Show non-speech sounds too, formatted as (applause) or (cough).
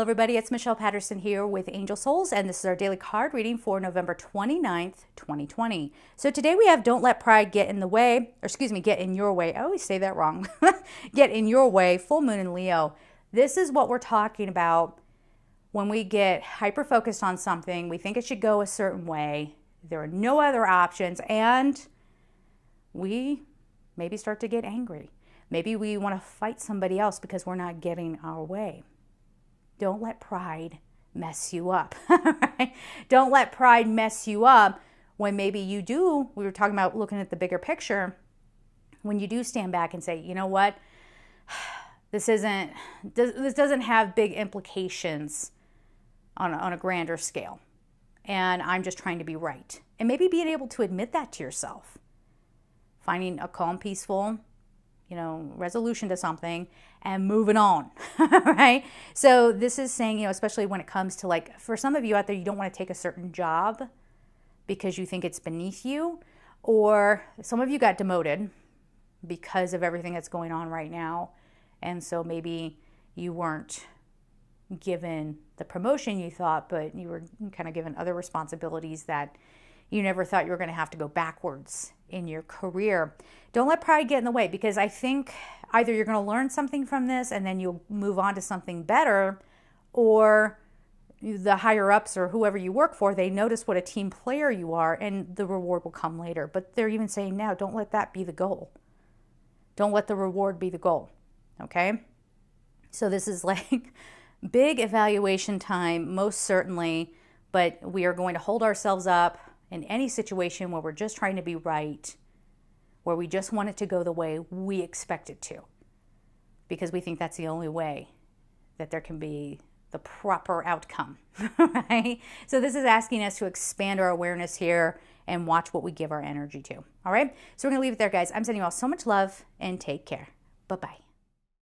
Hello, everybody. It's Michelle Patterson here with Angel Souls, and this is our daily card reading for November 29th, 2020. So today we have Don't Let Pride Get in the Way, or excuse me, Get in Your Way. I always say that wrong. (laughs) get in Your Way, Full Moon in Leo. This is what we're talking about when we get hyper focused on something, we think it should go a certain way, there are no other options, and we maybe start to get angry. Maybe we want to fight somebody else because we're not getting our way. Don't let pride mess you up. (laughs) right? Don't let pride mess you up when maybe you do. We were talking about looking at the bigger picture. When you do stand back and say, you know what, (sighs) this isn't, this doesn't have big implications on a, on a grander scale. And I'm just trying to be right. And maybe being able to admit that to yourself. Finding a calm, peaceful, you know, resolution to something and moving on, (laughs) right? So this is saying, you know, especially when it comes to like, for some of you out there, you don't want to take a certain job because you think it's beneath you, or some of you got demoted because of everything that's going on right now. And so maybe you weren't given the promotion you thought, but you were kind of given other responsibilities that you never thought you were going to have to go backwards in your career. Don't let pride get in the way because I think either you're going to learn something from this and then you'll move on to something better, or the higher ups or whoever you work for, they notice what a team player you are and the reward will come later. But they're even saying now, don't let that be the goal. Don't let the reward be the goal. Okay? So this is (laughs) like big evaluation time, most certainly, but we are going to hold ourselves up in any situation where we're just trying to be right, where we just want it to go the way we expect it to, because we think that's the only way that there can be the proper outcome, (laughs) right? So this is asking us to expand our awareness here and watch what we give our energy to, all right? So we're gonna leave it there, guys. I'm sending you all so much love and take care. Bye bye.